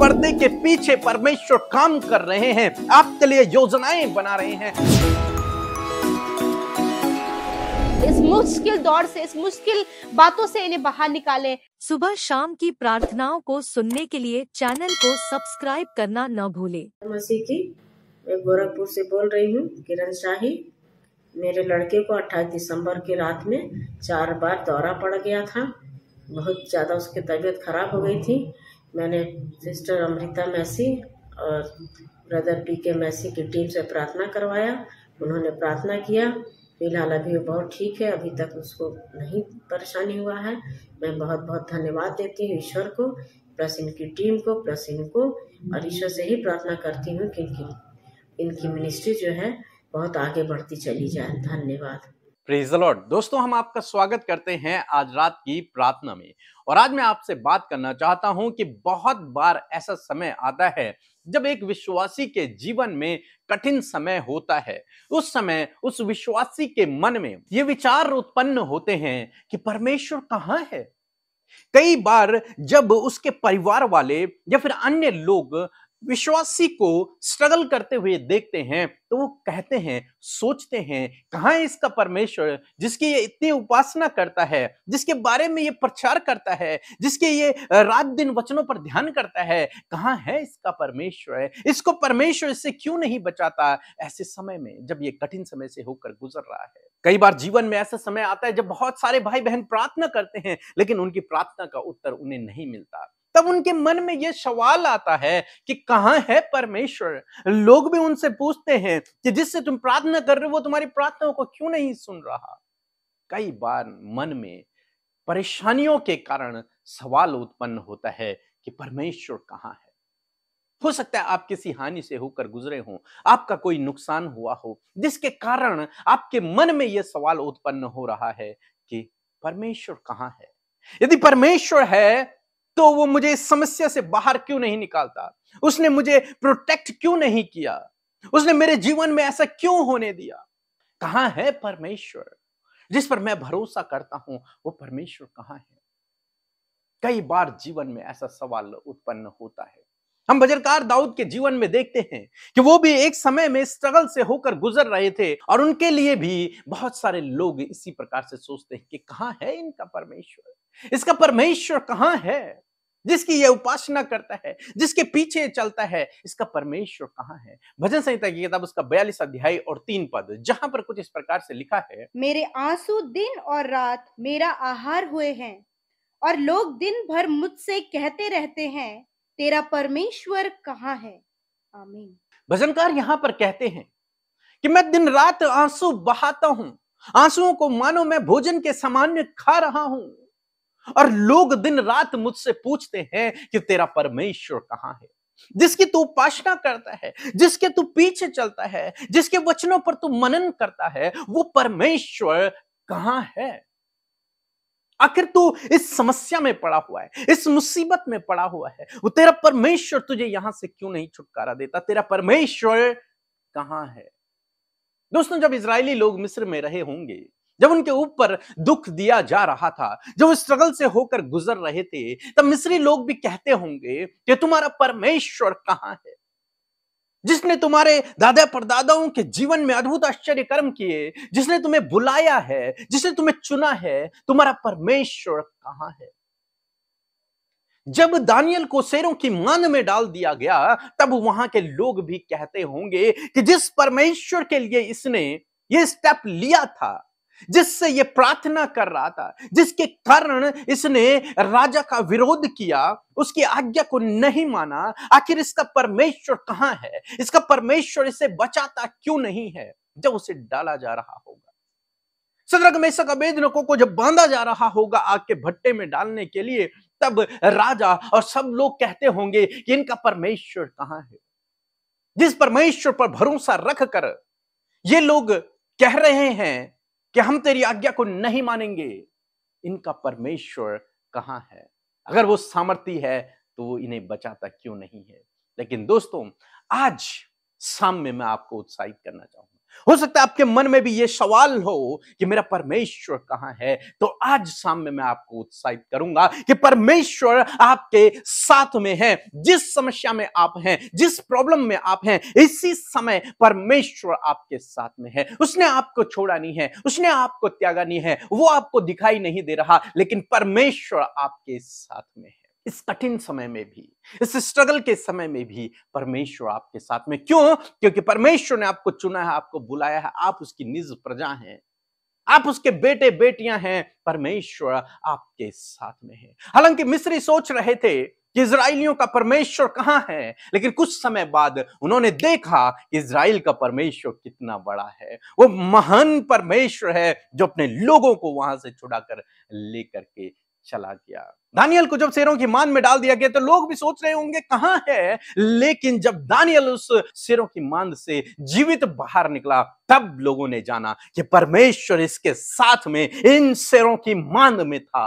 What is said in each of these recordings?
पर्दे के पीछे परमेश्वर काम कर रहे हैं आपके लिए योजनाएं बना रहे हैं इस मुश्किल दौर से इस मुश्किल बातों से इन्हें बाहर निकाले सुबह शाम की प्रार्थनाओं को सुनने के लिए चैनल को सब्सक्राइब करना न भूले की मैं गोरखपुर से बोल रही हूँ किरण शाही मेरे लड़के को 28 दिसंबर की रात में चार बार दौरा पड़ गया था बहुत ज़्यादा उसकी तबीयत खराब हो गई थी मैंने सिस्टर अमृता मैसी और ब्रदर पी के मैसी की टीम से प्रार्थना करवाया उन्होंने प्रार्थना किया फिलहाल अभी वो बहुत ठीक है अभी तक उसको नहीं परेशानी हुआ है मैं बहुत बहुत धन्यवाद देती हूँ ईश्वर को प्लस इनकी टीम को प्लस इनको और ईश्वर से ही प्रार्थना करती हूँ कि इनकी इनकी मिनिस्ट्री जो है बहुत आगे बढ़ती चली जाए धन्यवाद प्रेज लॉर्ड दोस्तों हम आपका स्वागत करते हैं आज रात की प्रार्थना में और आज मैं आपसे बात करना चाहता हूं कि बहुत बार ऐसा समय आता है जब एक विश्वासी के जीवन में कठिन समय होता है उस समय उस विश्वासी के मन में ये विचार उत्पन्न होते हैं कि परमेश्वर कहाँ है कई बार जब उसके परिवार वाले या फिर अन्य लोग विश्वासी को स्ट्रगल करते हुए देखते हैं तो वो कहते हैं सोचते हैं कहा है इसका परमेश्वर जिसकी ये इतनी उपासना करता है जिसके बारे में ये प्रचार करता है जिसके ये रात दिन वचनों पर ध्यान करता है कहाँ है इसका परमेश्वर इसको परमेश्वर इससे क्यों नहीं बचाता ऐसे समय में जब ये कठिन समय से होकर गुजर रहा है कई बार जीवन में ऐसा समय आता है जब बहुत सारे भाई बहन प्रार्थना करते हैं लेकिन उनकी प्रार्थना का उत्तर उन्हें नहीं मिलता तब उनके मन में यह सवाल आता है कि कहाँ है परमेश्वर लोग भी उनसे पूछते हैं कि जिससे तुम प्रार्थना कर रहे हो वो तुम्हारी प्रार्थनाओं को क्यों नहीं सुन रहा कई बार मन में परेशानियों के कारण सवाल उत्पन्न होता है कि परमेश्वर कहाँ है हो सकता है आप किसी हानि से होकर गुजरे हो आपका कोई नुकसान हुआ हो जिसके कारण आपके मन में यह सवाल उत्पन्न हो रहा है कि परमेश्वर कहाँ है यदि परमेश्वर है तो वो मुझे इस समस्या से बाहर क्यों नहीं निकालता उसने मुझे प्रोटेक्ट क्यों नहीं किया उसने मेरे जीवन में ऐसा क्यों होने दिया कहां है परमेश्वर जिस पर मैं भरोसा करता हूं वो परमेश्वर कहां है कई बार जीवन में ऐसा सवाल उत्पन्न होता है हम भजनकार दाऊद के जीवन में देखते हैं कि वो भी एक समय में स्ट्रगल से होकर गुजर रहे थे और उनके लिए भी बहुत सारे लोग इसी प्रकार से सोचते हैं कि कहां है इनका परमेश्वर इसका परमेश्वर कहां है जिसकी यह उपासना करता है जिसके पीछे चलता है इसका परमेश्वर कहाँ है भजन संहिता की किताब उसका बयालीस अध्याय और तीन पद जहाँ पर कुछ इस प्रकार से लिखा है मेरे आंसू दिन और रात मेरा आहार हुए हैं और लोग दिन भर मुझसे कहते रहते हैं तेरा परमेश्वर कहाँ है आमीन भजनकार यहाँ पर कहते हैं कि मैं दिन रात आंसू बहाता हूं आंसुओं को मानो मैं भोजन के सामान्य खा रहा हूं और लोग दिन रात मुझसे पूछते हैं कि तेरा परमेश्वर कहाँ है जिसकी तू उपासना करता है जिसके तू पीछे चलता है जिसके वचनों पर तू मनन करता है वो परमेश्वर कहाँ है आखिर तू इस समस्या में पड़ा हुआ है इस मुसीबत में पड़ा हुआ है वो तेरा परमेश्वर तुझे यहां से क्यों नहीं छुटकारा देता तेरा परमेश्वर कहाँ है दोस्तों जब इसराइली लोग मिस्र में रहे होंगे जब उनके ऊपर दुख दिया जा रहा था जब स्ट्रगल से होकर गुजर रहे थे तब मिस्री लोग भी कहते होंगे कि तुम्हारा परमेश्वर कहाँ है जिसने तुम्हारे दादा परदादाओं के जीवन में अद्भुत आश्चर्य कर्म किए जिसने तुम्हें बुलाया है जिसने तुम्हें चुना है तुम्हारा परमेश्वर कहाँ है जब दानियल को शेरों की मान में डाल दिया गया तब वहां के लोग भी कहते होंगे कि जिस परमेश्वर के लिए इसने ये स्टेप लिया था जिससे ये प्रार्थना कर रहा था जिसके कारण इसने राजा का विरोध किया उसकी आज्ञा को नहीं माना आखिर इसका परमेश्वर कहाँ है इसका परमेश्वर इसे बचाता क्यों नहीं है जब उसे डाला जा रहा होगा सदरक मेसक को जब बांधा जा रहा होगा आग के भट्टे में डालने के लिए तब राजा और सब लोग कहते होंगे कि इनका परमेश्वर कहां है जिस परमेश्वर पर भरोसा रखकर ये लोग कह रहे हैं कि हम तेरी आज्ञा को नहीं मानेंगे इनका परमेश्वर कहां है अगर वो सामर्थ्य है तो वो इन्हें बचाता क्यों नहीं है लेकिन दोस्तों आज शाम में आपको उत्साहित करना चाहूंगा हो सकता है आपके मन में भी ये सवाल हो कि मेरा परमेश्वर कहाँ है तो आज शाम में मैं आपको उत्साहित करूंगा कि परमेश्वर आपके साथ में है जिस समस्या में आप हैं जिस प्रॉब्लम में आप हैं इसी समय परमेश्वर आपके साथ में है उसने आपको छोड़ा नहीं है उसने आपको त्यागा नहीं है वो आपको दिखाई नहीं दे रहा लेकिन परमेश्वर आपके साथ में है इस कठिन समय में भी इस स्ट्रगल के समय में भी परमेश्वर आपके साथ में क्यों क्योंकि परमेश्वर ने आपको चुना है आपको बुलाया है आप उसकी निज प्रजा हैं आप उसके बेटे बेटियां हैं परमेश्वर आपके साथ में है हालांकि मिस्री सोच रहे थे कि इसराइलियों का परमेश्वर कहाँ है लेकिन कुछ समय बाद उन्होंने देखा कि इसराइल का परमेश्वर कितना बड़ा है वो महान परमेश्वर है जो अपने लोगों को वहां से छुड़ाकर लेकर के चला गया दानियल को जब शेरों की मान में डाल दिया गया तो लोग भी सोच रहे होंगे कहां है लेकिन जब दानियल उस शेरों की मान से जीवित बाहर निकला तब लोगों ने जाना कि परमेश्वर इसके साथ में इन शेरों की मान में था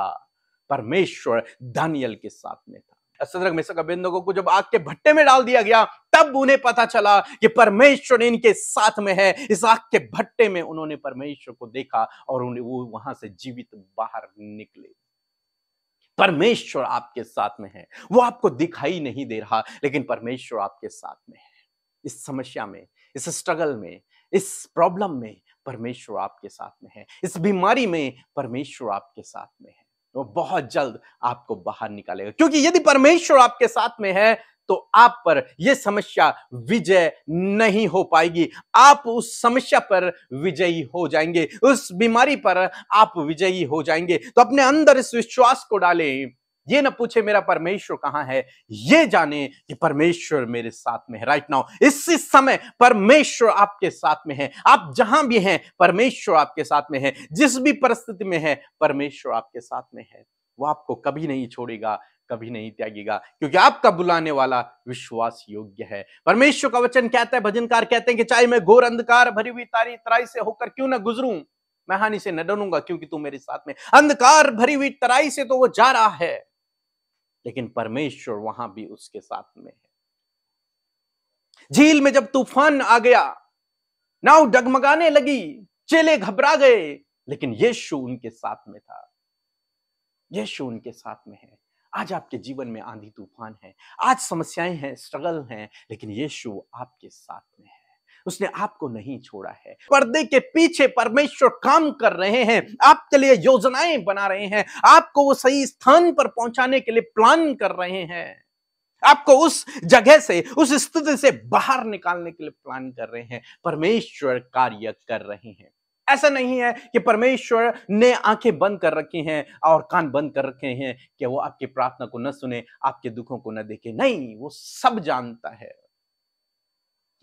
परमेश्वर दानियल के साथ में था सदरक को जब आग के भट्टे में डाल दिया गया तब उन्हें पता चला कि परमेश्वर इनके साथ में है इस आग के भट्टे में उन्होंने परमेश्वर को देखा और उन्हें वो वहां से जीवित बाहर निकले परमेश्वर आपके साथ में है वो आपको दिखाई नहीं दे रहा लेकिन परमेश्वर आपके साथ में है इस समस्या में इस स्ट्रगल में इस प्रॉब्लम में परमेश्वर आपके साथ में है इस बीमारी में परमेश्वर आपके साथ में है वो बहुत जल्द आपको बाहर निकालेगा क्योंकि यदि परमेश्वर आपके साथ में है तो आप पर यह समस्या विजय नहीं हो पाएगी आप उस समस्या पर विजयी हो जाएंगे उस बीमारी पर आप विजयी हो जाएंगे तो अपने अंदर इस विश्वास को डालें ये ना पूछे मेरा परमेश्वर कहां है ये जाने कि परमेश्वर मेरे साथ में है राइट नाउ इस समय परमेश्वर आपके साथ में है आप जहां भी हैं परमेश्वर आपके साथ में है जिस भी परिस्थिति में है परमेश्वर आपके साथ में है वो आपको कभी नहीं छोड़ेगा कभी नहीं त्यागेगा क्योंकि आपका बुलाने वाला विश्वास योग्य है परमेश्वर का वचन कहता है भजनकार कहते हैं कि चाहे मैं घोर अंधकार भरी हुई तारी तराई से होकर क्यों ना गुजरू मैं हानि से न डरूंगा क्योंकि तू मेरे साथ में अंधकार भरी हुई तराई से तो वो जा रहा है लेकिन परमेश्वर वहां भी उसके साथ में है झील में जब तूफान आ गया नाव डगमगाने लगी चेले घबरा गए लेकिन यीशु उनके साथ में था यीशु उनके साथ में है आज आपके जीवन में आंधी तूफान है आज समस्याएं हैं स्ट्रगल हैं लेकिन यीशु आपके साथ में है उसने आपको नहीं छोड़ा है पर्दे के पीछे परमेश्वर काम कर रहे हैं आपके लिए योजनाएं बना रहे हैं आपको वो सही स्थान पर पहुंचाने के लिए प्लान कर रहे हैं आपको उस जगह से उस स्थिति से बाहर निकालने के लिए प्लान कर रहे हैं परमेश्वर कार्य कर रहे हैं ऐसा नहीं है कि परमेश्वर ने आंखें बंद कर रखी हैं और कान बंद कर रखे हैं कि वो आपकी प्रार्थना को न सुने आपके दुखों को न देखे नहीं वो सब जानता है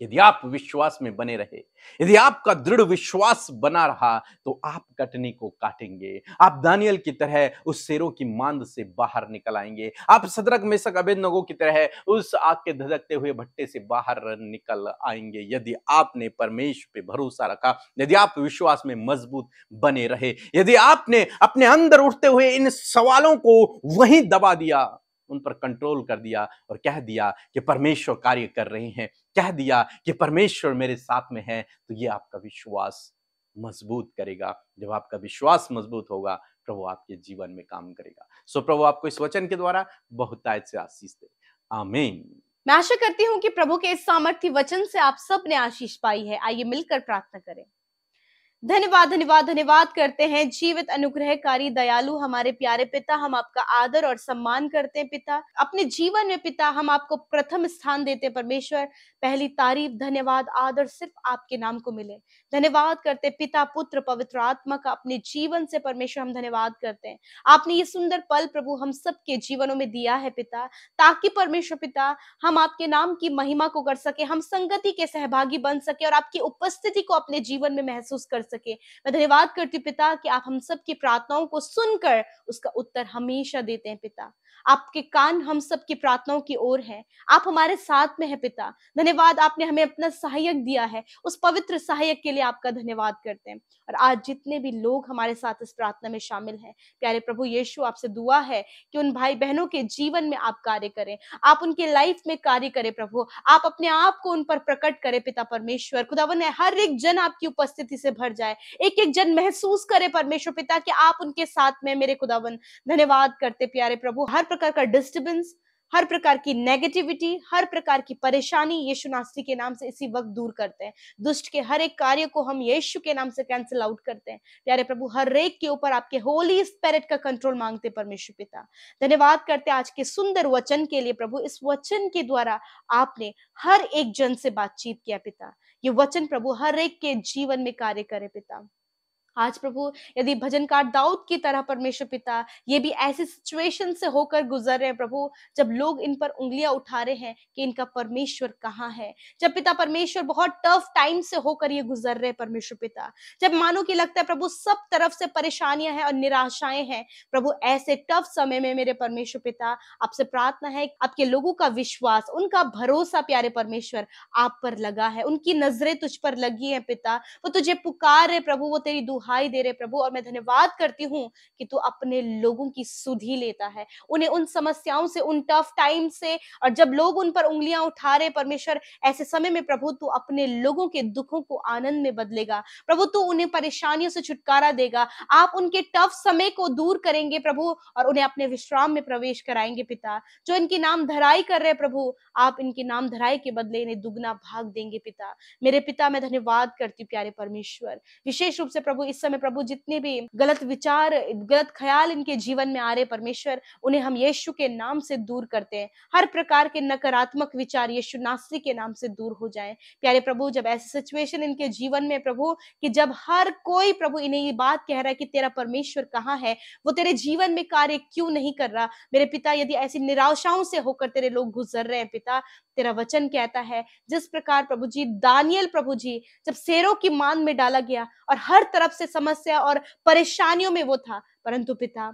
यदि आप विश्वास में बने रहे यदि आपका दृढ़ विश्वास बना रहा तो आप कटनी को काटेंगे आप दानियल की तरह उस शेरों की मांद से बाहर निकल आएंगे आप सदरक मेसक अबेद नगो की तरह उस आग के धधकते हुए भट्टे से बाहर निकल आएंगे यदि आपने परमेश पे भरोसा रखा यदि आप विश्वास में मजबूत बने रहे यदि आपने अपने अंदर उठते हुए इन सवालों को वहीं दबा दिया उन पर कंट्रोल कर दिया और कह दिया कि परमेश्वर कार्य कर रहे हैं कह दिया कि परमेश्वर मेरे साथ में है तो ये आपका विश्वास मजबूत करेगा जब आपका विश्वास मजबूत होगा प्रभु आपके जीवन में काम करेगा सो प्रभु आपको इस वचन के द्वारा बहुतायत से आशीष दे आमीन मैं आशा करती हूँ कि प्रभु के इस सामर्थ्य वचन से आप सब ने आशीष पाई है आइए मिलकर प्रार्थना करें धन्यवाद धन्यवाद धन्यवाद करते हैं जीवित अनुग्रहकारी दयालु हमारे प्यारे पिता हम आपका आदर और सम्मान करते हैं पिता अपने जीवन में पिता हम आपको प्रथम स्थान देते हैं परमेश्वर पहली तारीफ धन्यवाद आदर सिर्फ आपके नाम को मिले धन्यवाद करते पिता पुत्र पवित्र आत्मा का अपने जीवन से परमेश्वर हम धन्यवाद करते हैं आपने ये सुंदर पल प्रभु हम सबके जीवनों में दिया है पिता ताकि परमेश्वर पिता हम आपके नाम की महिमा को कर सके हम संगति के सहभागी बन सके और आपकी उपस्थिति को अपने जीवन में महसूस कर सके मैं धन्यवाद करती हूँ पिता कि आप हम सब की प्रार्थनाओं को सुनकर उसका उत्तर हमेशा देते हैं पिता आपके कान हम सब की प्रार्थनाओं की ओर है आप हमारे साथ में है पिता धन्यवाद आपने हमें अपना सहायक दिया है उस पवित्र सहायक के लिए आपका धन्यवाद करते हैं और आज जितने भी लोग हमारे साथ इस प्रार्थना में शामिल हैं प्यारे प्रभु यीशु आपसे दुआ है कि उन भाई बहनों के जीवन में आप कार्य करें आप उनके लाइफ में कार्य करें प्रभु आप अपने आप को उन पर प्रकट करें पिता परमेश्वर खुदावन हर एक जन आपकी उपस्थिति से भर जाए एक एक जन महसूस करे परमेश्वर पिता कि आप उनके साथ में मेरे खुदावन धन्यवाद करते प्यारे प्रभु हर प्रकार का डिस्टर्बेंस हर प्रकार की नेगेटिविटी हर प्रकार की परेशानी यीशु नास्ती के नाम से इसी वक्त दूर करते हैं दुष्ट के हर एक कार्य को हम यीशु के नाम से कैंसिल आउट करते हैं प्यारे प्रभु हर एक के ऊपर आपके होली स्पिरिट का कंट्रोल मांगते परमेश्वर पिता धन्यवाद करते आज के सुंदर वचन के लिए प्रभु इस वचन के द्वारा आपने हर एक जन से बातचीत किया पिता ये वचन प्रभु हर एक के जीवन में कार्य करे पिता आज प्रभु यदि भजनकार दाऊद की तरह परमेश्वर पिता ये भी ऐसी सिचुएशन से होकर गुजर रहे हैं प्रभु जब लोग इन पर उंगलियां उठा रहे हैं कि इनका परमेश्वर कहाँ है जब पिता परमेश्वर बहुत टफ टाइम से होकर ये गुजर रहे परमेश्वर पिता जब मानो कि लगता है प्रभु सब तरफ से परेशानियां हैं और निराशाएं हैं प्रभु ऐसे टफ समय में मेरे परमेश्वर पिता आपसे प्रार्थना है आपके लोगों का विश्वास उनका भरोसा प्यारे परमेश्वर आप पर लगा है उनकी नजरें तुझ पर लगी है पिता वो तुझे पुकार है प्रभु वो तेरी दुहा दुहाई दे रहे प्रभु और मैं धन्यवाद करती हूँ कि तू अपने लोगों की सुधी लेता है उन्हें उन समस्याओं से उन टफ टाइम से और जब लोग उन पर उंगलियां उठा रहे परमेश्वर ऐसे समय में प्रभु तू अपने लोगों के दुखों को आनंद में बदलेगा प्रभु तू उन्हें परेशानियों से छुटकारा देगा आप उनके टफ समय को दूर करेंगे प्रभु और उन्हें अपने विश्राम में प्रवेश कराएंगे पिता जो इनके नाम धराई कर रहे प्रभु आप इनके नाम धराई के बदले इन्हें दुगना भाग देंगे पिता मेरे पिता मैं धन्यवाद करती हूँ प्यारे परमेश्वर विशेष रूप से प्रभु इस इस समय प्रभु जितने भी गलत विचार गलत ख्याल इनके जीवन में आ रहे परमेश्वर उन्हें हम यीशु के नाम से दूर करते हैं हर प्रकार के नकारात्मक विचार यीशु नासरी के नाम से दूर हो जाए प्यारे प्रभु जब ऐसी सिचुएशन इनके जीवन में प्रभु कि जब हर कोई प्रभु इन्हें ये बात कह रहा है कि तेरा परमेश्वर कहाँ है वो तेरे जीवन में कार्य क्यों नहीं कर रहा मेरे पिता यदि ऐसी निराशाओं से होकर तेरे लोग गुजर रहे हैं पिता तेरा वचन कहता है जिस प्रकार प्रभु जी दानियल प्रभु जी जब शेरों की मान में डाला गया और हर तरफ से समस्या और परेशानियों में वो था परंतु पिता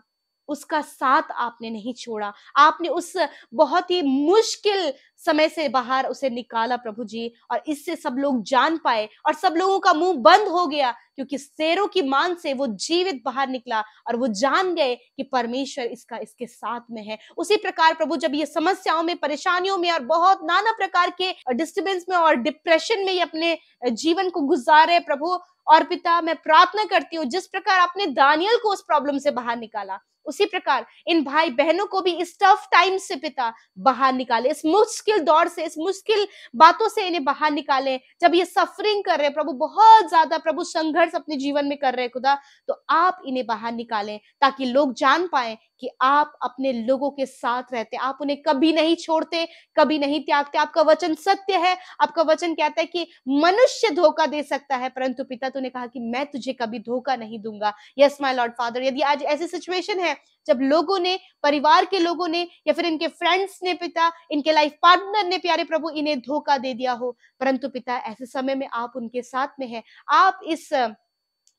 उसका साथ आपने नहीं छोड़ा आपने उस बहुत ही मुश्किल समय से बाहर उसे निकाला प्रभु जी और इससे सब लोग जान पाए और सब लोगों का मुंह बंद हो गया क्योंकि शेरों की मान से वो जीवित बाहर निकला और वो जान गए कि परमेश्वर इसका इसके साथ में है उसी प्रकार प्रभु जब ये समस्याओं में परेशानियों में और बहुत नाना प्रकार के डिस्टर्बेंस में और डिप्रेशन में ये अपने जीवन को गुजारे प्रभु और पिता मैं प्रार्थना करती हूँ जिस प्रकार आपने दानियल को उस प्रॉब्लम से बाहर निकाला उसी प्रकार इन भाई बहनों को भी इस टफ टाइम से पिता बाहर निकाले इस मुश्किल दौर से इस मुश्किल बातों से इन्हें बाहर निकाले जब ये सफरिंग कर रहे प्रभु बहुत ज्यादा प्रभु संघर्ष अपने जीवन में कर रहे खुदा तो आप इन्हें बाहर निकालें ताकि लोग जान पाए कि आप अपने लोगों के साथ रहते आप उन्हें कभी नहीं छोड़ते कभी नहीं त्यागते आपका वचन सत्य है आपका वचन कहता है कि मनुष्य धोखा दे सकता है परंतु पिता तूने कहा कि मैं तुझे कभी धोखा नहीं दूंगा यस माई लॉर्ड फादर यदि आज ऐसी सिचुएशन है हैं जब लोगों ने परिवार के लोगों ने या फिर इनके फ्रेंड्स ने पिता इनके लाइफ पार्टनर ने प्यारे प्रभु इन्हें धोखा दे दिया हो परंतु पिता ऐसे समय में आप उनके साथ में हैं आप इस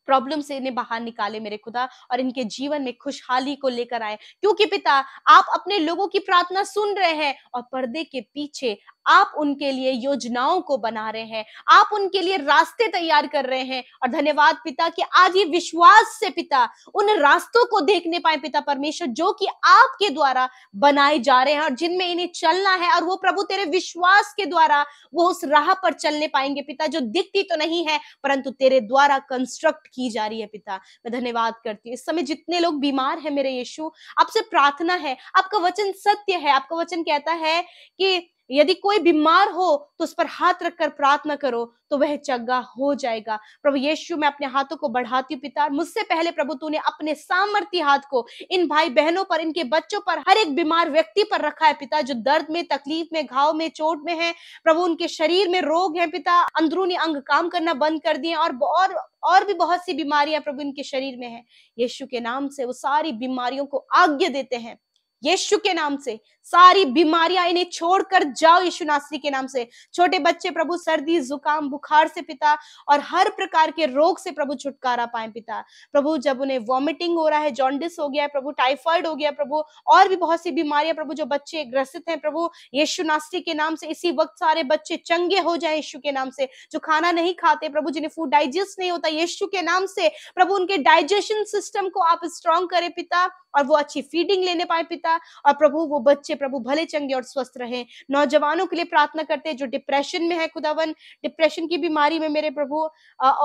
प्रॉब्लम से इन्हें बाहर निकाले मेरे खुदा और इनके जीवन में खुशहाली को लेकर आए क्योंकि पिता आप अपने लोगों की प्रार्थना सुन रहे हैं और पर्दे के पीछे आप उनके लिए योजनाओं को बना रहे हैं आप उनके लिए रास्ते तैयार कर रहे हैं और धन्यवाद पिता कि आज ये विश्वास से पिता उन रास्तों को देखने पाए पिता परमेश्वर जो कि आपके द्वारा बनाए जा रहे हैं और जिनमें इन्हें चलना है और वो प्रभु तेरे विश्वास के द्वारा वो उस राह पर चलने पाएंगे पिता जो दिखती तो नहीं है परंतु तेरे द्वारा कंस्ट्रक्ट की जा रही है पिता मैं धन्यवाद करती हूँ इस समय जितने लोग बीमार है मेरे यीशु आपसे प्रार्थना है आपका वचन सत्य है आपका वचन कहता है कि यदि कोई बीमार हो तो उस पर हाथ रखकर प्रार्थना करो तो वह चंगा हो जाएगा प्रभु यीशु मैं अपने हाथों को बढ़ाती हूँ पिता मुझसे पहले प्रभु तूने अपने सामर्थ्य हाथ को इन भाई बहनों पर इनके बच्चों पर हर एक बीमार व्यक्ति पर रखा है पिता जो दर्द में तकलीफ में घाव में चोट में है प्रभु उनके शरीर में रोग है पिता अंदरूनी अंग काम करना बंद कर दिए और और और भी बहुत सी बीमारियां प्रभु इनके शरीर में है यीशु के नाम से वो सारी बीमारियों को आज्ञा देते हैं यीशु के नाम से सारी बीमारियां इन्हें छोड़कर जाओ यीशु नासरी के नाम से छोटे बच्चे प्रभु सर्दी जुकाम बुखार से पिता और हर प्रकार के रोग से प्रभु छुटकारा पाए पिता प्रभु जब उन्हें वॉमिटिंग हो रहा है जॉन्डिस हो गया है प्रभु टाइफाइड हो गया प्रभु और भी बहुत सी बीमारियां प्रभु जो बच्चे ग्रसित हैं प्रभु यीशु नास्त्री के नाम से इसी वक्त सारे बच्चे चंगे हो जाए यीशु के नाम से जो खाना नहीं खाते प्रभु जिन्हें फूड डाइजेस्ट नहीं होता यीशु के नाम से प्रभु उनके डाइजेशन सिस्टम को आप स्ट्रॉन्ग करें पिता और वो अच्छी फीडिंग लेने पाए पिता दिया और प्रभु वो बच्चे प्रभु भले चंगे और स्वस्थ रहे नौजवानों के लिए प्रार्थना करते हैं जो डिप्रेशन में है खुदावन डिप्रेशन की बीमारी में मेरे प्रभु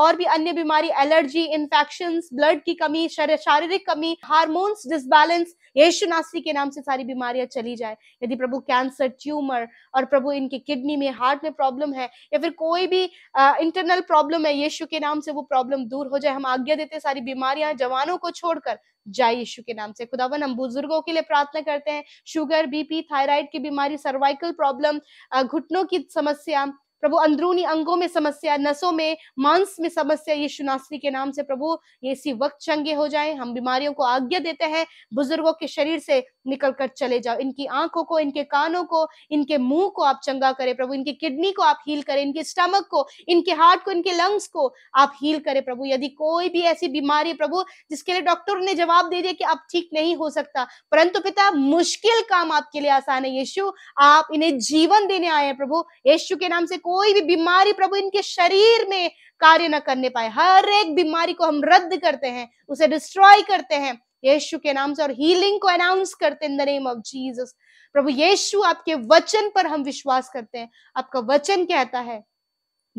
और भी अन्य बीमारी एलर्जी इन्फेक्शन ब्लड की कमी शारीरिक कमी हार्मोन्स डिसबैलेंस यीशु नासी के नाम से सारी बीमारियां चली जाए यदि प्रभु कैंसर ट्यूमर और प्रभु इनके किडनी में हार्ट में प्रॉब्लम है या फिर कोई भी इंटरनल प्रॉब्लम है यीशु के नाम से वो प्रॉब्लम दूर हो जाए हम आज्ञा देते सारी बीमारियां जवानों को छोड़कर जाय यीशु के नाम से खुदावन हम बुजुर्गों के लिए प्रार्थना करते हैं शुगर बीपी थायराइड की बीमारी सर्वाइकल प्रॉब्लम घुटनों की समस्या प्रभु अंदरूनी अंगों में समस्या नसों में मांस में समस्या ये नासरी के नाम से प्रभु ये इसी वक्त चंगे हो जाए हम बीमारियों को आज्ञा देते हैं बुजुर्गों के शरीर से निकल कर चले जाओ इनकी आंखों को इनके कानों को इनके मुंह को आप चंगा करें प्रभु इनकी किडनी को आप हील करें इनके स्टमक को इनके हार्ट को इनके लंग्स को आप हील करें प्रभु यदि कोई भी ऐसी बीमारी प्रभु जिसके लिए डॉक्टर ने जवाब दे दिया कि अब ठीक नहीं हो सकता परंतु पिता मुश्किल काम आपके लिए आसान है यीशु आप इन्हें जीवन देने आए हैं प्रभु यीशु के नाम से कोई भी बीमारी प्रभु इनके शरीर में कार्य न करने पाए हर एक बीमारी को हम रद्द करते हैं उसे डिस्ट्रॉय करते हैं यीशु के नाम से और हीलिंग को अनाउंस करते हैं in the name of Jesus प्रभु यीशु आपके वचन पर हम विश्वास करते हैं आपका वचन कहता है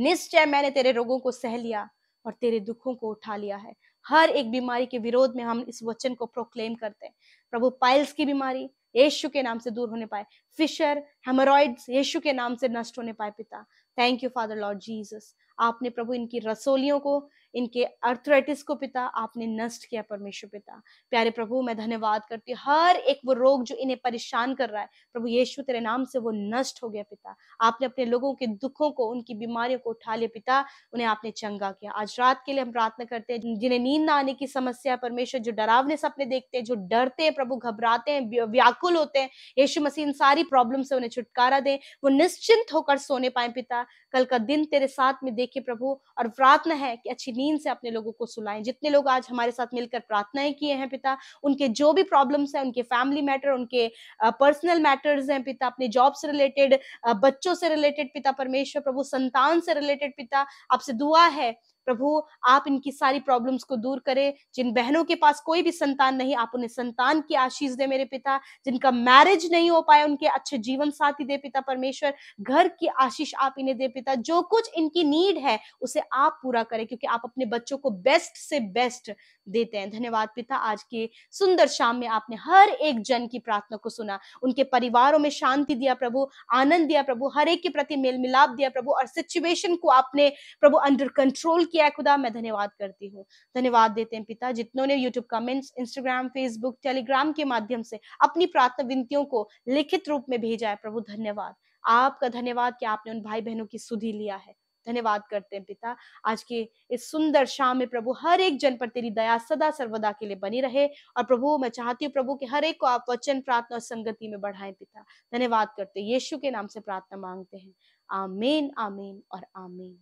निश्चय मैंने तेरे रोगों को सह लिया और तेरे दुखों को उठा लिया है हर एक बीमारी के विरोध में हम इस वचन को प्रोक्लेम करते हैं प्रभु पाइल्स की बीमारी यीशु के नाम से दूर होने पाए फिशर हेमोरॉइड्स यीशु के नाम से नष्ट होने पाए पिता thank you Father Lord Jesus आपने प्रभु इनकी रसोलियों को इनके अर्थराइटिस को पिता आपने नष्ट किया परमेश्वर पिता प्यारे प्रभु मैं धन्यवाद करती हूँ हर एक वो रोग जो इन्हें परेशान कर रहा है प्रभु यीशु तेरे नाम से वो नष्ट हो गया पिता आपने अपने लोगों के दुखों को उनकी बीमारियों को उठा लिया पिता उन्हें आपने चंगा किया आज रात के लिए हम प्रार्थना करते हैं जिन्हें नींद ना आने की समस्या है परमेश्वर जो डरावने सपने देखते हैं जो डरते हैं प्रभु घबराते हैं व्याकुल होते हैं यीशु मसीह इन सारी प्रॉब्लम से उन्हें छुटकारा दे वो निश्चिंत होकर सोने पाए पिता कल का दिन तेरे साथ में देखे प्रभु और प्रार्थना है कि अच्छी नींद से अपने लोगों को सुलाएं जितने लोग आज हमारे साथ मिलकर प्रार्थनाएं किए हैं पिता उनके जो भी प्रॉब्लम्स हैं उनके फैमिली मैटर उनके पर्सनल मैटर्स हैं पिता अपने जॉब से रिलेटेड बच्चों से रिलेटेड पिता परमेश्वर प्रभु संतान से रिलेटेड पिता आपसे दुआ है प्रभु आप इनकी सारी प्रॉब्लम्स को दूर करें जिन बहनों के पास कोई भी संतान नहीं आप उन्हें संतान की आशीष दे मेरे पिता जिनका मैरिज नहीं हो पाया उनके अच्छे जीवन साथी दे पिता परमेश्वर घर की आशीष आप इन्हें दे पिता जो कुछ इनकी नीड है उसे आप पूरा करें क्योंकि आप अपने बच्चों को बेस्ट से बेस्ट देते हैं धन्यवाद पिता आज के सुंदर शाम में आपने हर एक जन की प्रार्थना को सुना उनके परिवारों में शांति दिया प्रभु आनंद दिया प्रभु हर एक के प्रति मेल मिलाप दिया प्रभु और सिचुएशन को आपने प्रभु अंडर कंट्रोल किया किया है खुदा मैं धन्यवाद करती हूँ धन्यवाद देते हैं पिता जितनों ने YouTube comments Instagram Facebook Telegram के माध्यम से अपनी प्रार्थना विनतियों को लिखित रूप में भेजा है प्रभु धन्यवाद आपका धन्यवाद कि आपने उन भाई बहनों की सुधी लिया है धन्यवाद करते हैं पिता आज के इस सुंदर शाम में प्रभु हर एक जन पर तेरी दया सदा सर्वदा के लिए बनी रहे और प्रभु मैं चाहती हूँ प्रभु कि हर एक को आप वचन प्रार्थना और संगति में बढ़ाएं पिता धन्यवाद करते यीशु के नाम से प्रार्थना मांगते हैं आमीन आमीन और आमीन